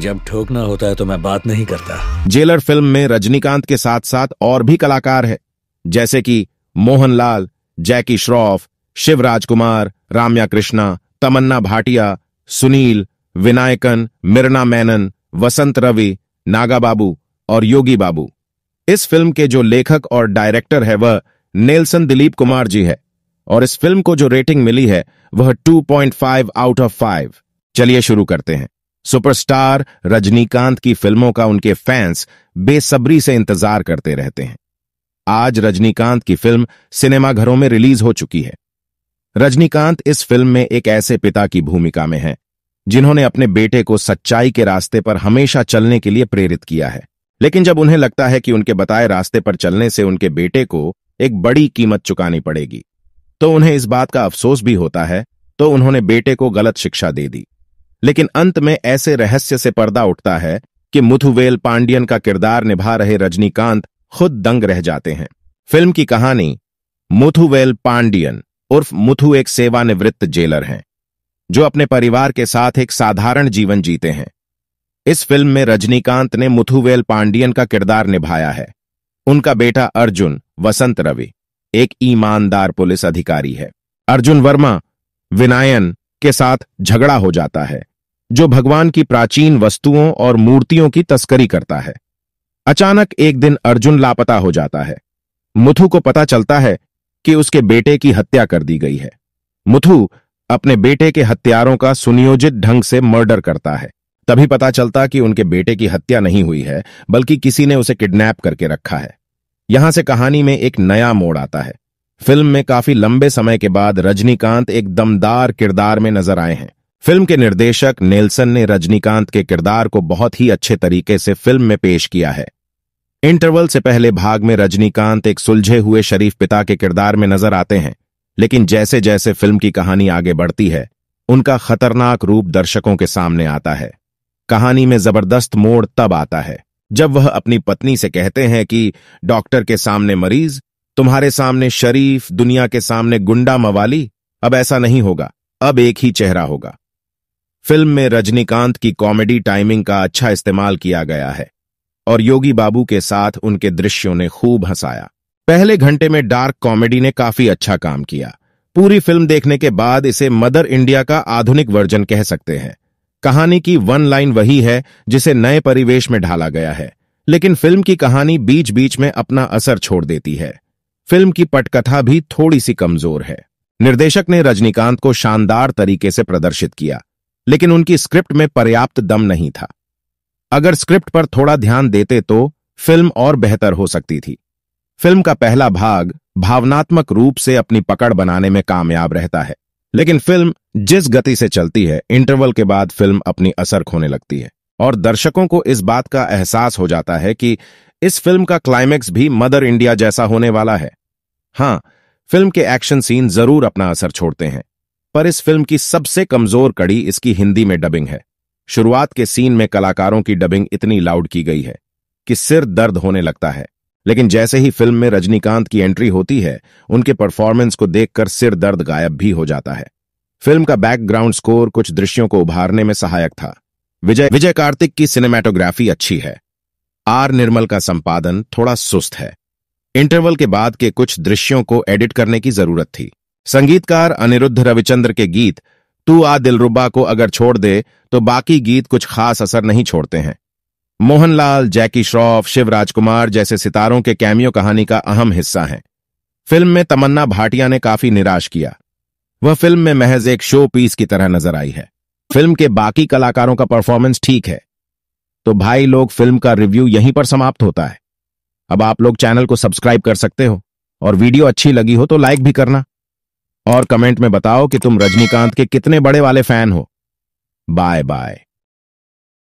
जब ठोकना होता है तो मैं बात नहीं करता जेलर फिल्म में रजनीकांत के साथ साथ और भी कलाकार है जैसे कि मोहनलाल जैकी श्रॉफ शिवराज कुमार राम्या कृष्णा तमन्ना भाटिया सुनील विनायकन मिर्ना मैनन वसंत रवि नागा बाबू और योगी बाबू इस फिल्म के जो लेखक और डायरेक्टर है वह नेल्सन दिलीप कुमार जी है और इस फिल्म को जो रेटिंग मिली है वह 2.5 आउट ऑफ 5 चलिए शुरू करते हैं सुपरस्टार रजनीकांत की फिल्मों का उनके फैंस बेसब्री से इंतजार करते रहते हैं आज रजनीकांत की फिल्म सिनेमाघरों में रिलीज हो चुकी है रजनीकांत इस फिल्म में एक ऐसे पिता की भूमिका में हैं जिन्होंने अपने बेटे को सच्चाई के रास्ते पर हमेशा चलने के लिए प्रेरित किया है लेकिन जब उन्हें लगता है कि उनके बताए रास्ते पर चलने से उनके बेटे को एक बड़ी कीमत चुकानी पड़ेगी तो उन्हें इस बात का अफसोस भी होता है तो उन्होंने बेटे को गलत शिक्षा दे दी लेकिन अंत में ऐसे रहस्य से पर्दा उठता है कि मुथुवेल पांडियन का किरदार निभा रहे रजनीकांत खुद दंग रह जाते हैं फिल्म की कहानी मुथुवेल पांडियन उर्फ मुथु एक सेवानिवृत्त जेलर हैं जो अपने परिवार के साथ एक साधारण जीवन जीते हैं इस फिल्म में रजनीकांत ने मुथुवेल पांडियन का किरदार निभाया है उनका बेटा अर्जुन वसंत रवि एक ईमानदार पुलिस अधिकारी है अर्जुन वर्मा विनायन के साथ झगड़ा हो जाता है जो भगवान की प्राचीन वस्तुओं और मूर्तियों की तस्करी करता है अचानक एक दिन अर्जुन लापता हो जाता है मुथु को पता चलता है कि उसके बेटे की हत्या कर दी गई है मुथु अपने बेटे के हत्यारों का सुनियोजित ढंग से मर्डर करता है तभी पता चलता कि उनके बेटे की हत्या नहीं हुई है बल्कि किसी ने उसे किडनैप करके रखा है यहां से कहानी में एक नया मोड़ आता है फिल्म में काफी लंबे समय के बाद रजनीकांत एक दमदार किरदार में नजर आए हैं फिल्म के निर्देशक नेल्सन ने रजनीकांत के किरदार को बहुत ही अच्छे तरीके से फिल्म में पेश किया है इंटरवल से पहले भाग में रजनीकांत एक सुलझे हुए शरीफ पिता के किरदार में नजर आते हैं लेकिन जैसे जैसे फिल्म की कहानी आगे बढ़ती है उनका खतरनाक रूप दर्शकों के सामने आता है कहानी में जबरदस्त मोड़ तब आता है जब वह अपनी पत्नी से कहते हैं कि डॉक्टर के सामने मरीज तुम्हारे सामने शरीफ दुनिया के सामने गुंडा मवाली अब ऐसा नहीं होगा अब एक ही चेहरा होगा फिल्म में रजनीकांत की कॉमेडी टाइमिंग का अच्छा इस्तेमाल किया गया है और योगी बाबू के साथ उनके दृश्यों ने खूब हंसाया पहले घंटे में डार्क कॉमेडी ने काफी अच्छा काम किया पूरी फिल्म देखने के बाद इसे मदर इंडिया का आधुनिक वर्जन कह सकते हैं कहानी की वन लाइन वही है जिसे नए परिवेश में ढाला गया है लेकिन फिल्म की कहानी बीच बीच में अपना असर छोड़ देती है फिल्म की पटकथा भी थोड़ी सी कमजोर है निर्देशक ने रजनीकांत को शानदार तरीके से प्रदर्शित किया लेकिन उनकी स्क्रिप्ट में पर्याप्त दम नहीं था अगर स्क्रिप्ट पर थोड़ा ध्यान देते तो फिल्म और बेहतर हो सकती थी फिल्म का पहला भाग भावनात्मक रूप से अपनी पकड़ बनाने में कामयाब रहता है लेकिन फिल्म जिस गति से चलती है इंटरवल के बाद फिल्म अपनी असर खोने लगती है और दर्शकों को इस बात का एहसास हो जाता है कि इस फिल्म का क्लाइमैक्स भी मदर इंडिया जैसा होने वाला है हां फिल्म के एक्शन सीन जरूर अपना असर छोड़ते हैं पर इस फिल्म की सबसे कमजोर कड़ी इसकी हिंदी में डबिंग है शुरुआत के सीन में कलाकारों की डबिंग इतनी लाउड की गई है कि सिर दर्द होने लगता है लेकिन जैसे ही फिल्म में रजनीकांत की एंट्री होती है उनके परफॉर्मेंस को देखकर सिर दर्द गायब भी हो जाता है फिल्म का बैकग्राउंड स्कोर कुछ दृश्यों को उभारने में सहायक था विजय विजय कार्तिक की सिनेमाटोग्राफी अच्छी है आर निर्मल का संपादन थोड़ा सुस्त है इंटरवल के बाद के कुछ दृश्यों को एडिट करने की जरूरत थी संगीतकार अनिरुद्ध रविचंद्र के गीत तू आ दिलरुबा को अगर छोड़ दे तो बाकी गीत कुछ खास असर नहीं छोड़ते हैं मोहनलाल जैकी श्रॉफ शिव राजकुमार जैसे सितारों के कैमियो कहानी का अहम हिस्सा हैं फिल्म में तमन्ना भाटिया ने काफी निराश किया वह फिल्म में महज एक शो पीस की तरह नजर आई है फिल्म के बाकी कलाकारों का परफॉर्मेंस ठीक है तो भाई लोग फिल्म का रिव्यू यहीं पर समाप्त होता है अब आप लोग चैनल को सब्सक्राइब कर सकते हो और वीडियो अच्छी लगी हो तो लाइक भी करना और कमेंट में बताओ कि तुम रजनीकांत के कितने बड़े वाले फैन हो बाय बाय